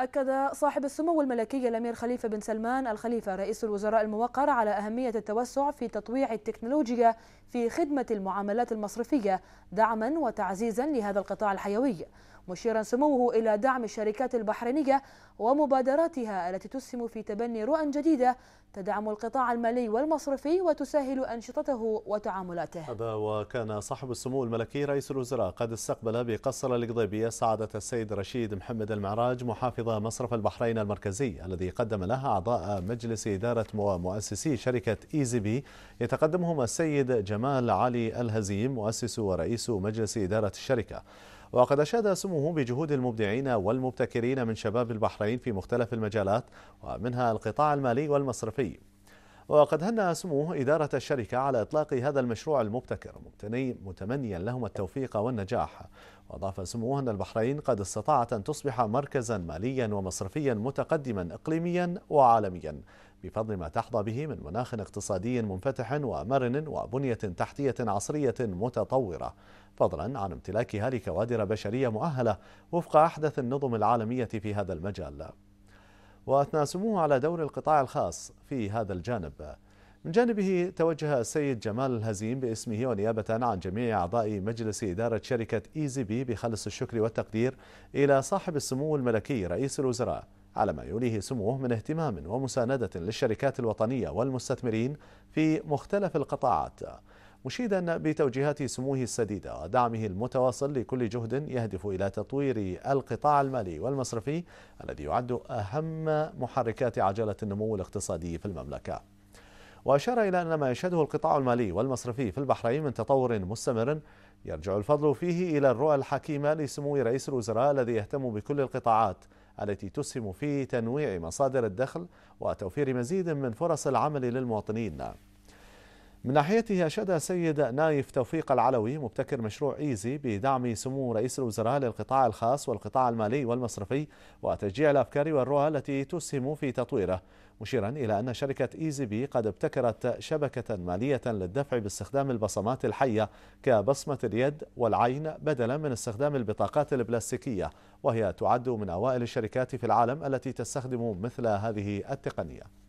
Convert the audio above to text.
أكد صاحب السمو الملكي الأمير خليفة بن سلمان الخليفة رئيس الوزراء الموقر على أهمية التوسع في تطويع التكنولوجيا في خدمة المعاملات المصرفية دعما وتعزيزا لهذا القطاع الحيوي مشيرا سموه إلى دعم الشركات البحرينية ومبادراتها التي تسهم في تبني رؤى جديدة تدعم القطاع المالي والمصرفي وتسهل أنشطته وتعاملاته هذا وكان صاحب السمو الملكي رئيس الوزراء قد استقبل بقصر القضيبية سعادة السيد رشيد محمد المعراج محافظ رضا مصرف البحرين المركزي الذي قدم لها أعضاء مجلس إدارة ومؤسسي شركة إيزي e بي يتقدمهم السيد جمال علي الهزيم مؤسس ورئيس مجلس إدارة الشركة وقد أشاد سموه بجهود المبدعين والمبتكرين من شباب البحرين في مختلف المجالات ومنها القطاع المالي والمصرفي وقد هنأ سموه إدارة الشركة على إطلاق هذا المشروع المبتكر مبتني متمنيا لهم التوفيق والنجاح وأضاف سموه أن البحرين قد استطاعت أن تصبح مركزا ماليا ومصرفيا متقدما إقليميا وعالميا بفضل ما تحظى به من مناخ اقتصادي منفتح ومرن وبنية تحتية عصرية متطورة فضلا عن امتلاكها لكوادر بشرية مؤهلة وفق أحدث النظم العالمية في هذا المجال سموه على دور القطاع الخاص في هذا الجانب من جانبه توجه السيد جمال الهزيم باسمه ونيابة عن جميع أعضاء مجلس إدارة شركة إيزي e بي بخلص الشكر والتقدير إلى صاحب السمو الملكي رئيس الوزراء على ما يوليه سموه من اهتمام ومساندة للشركات الوطنية والمستثمرين في مختلف القطاعات مشيدا بتوجيهات سموه السديدة ودعمه المتواصل لكل جهد يهدف إلى تطوير القطاع المالي والمصرفي الذي يعد أهم محركات عجلة النمو الاقتصادي في المملكة وأشار إلى أن ما يشهده القطاع المالي والمصرفي في البحرين من تطور مستمر يرجع الفضل فيه إلى الرؤى الحكيمة لسمو رئيس الوزراء الذي يهتم بكل القطاعات التي تسهم في تنويع مصادر الدخل وتوفير مزيد من فرص العمل للمواطنين من ناحيته أشاد سيد نايف توفيق العلوي مبتكر مشروع إيزي بدعم سمو رئيس الوزراء للقطاع الخاص والقطاع المالي والمصرفي وتشجيع الأفكار والرؤى التي تسهم في تطويره مشيرا إلى أن شركة إيزي بي قد ابتكرت شبكة مالية للدفع باستخدام البصمات الحية كبصمة اليد والعين بدلا من استخدام البطاقات البلاستيكية وهي تعد من أوائل الشركات في العالم التي تستخدم مثل هذه التقنية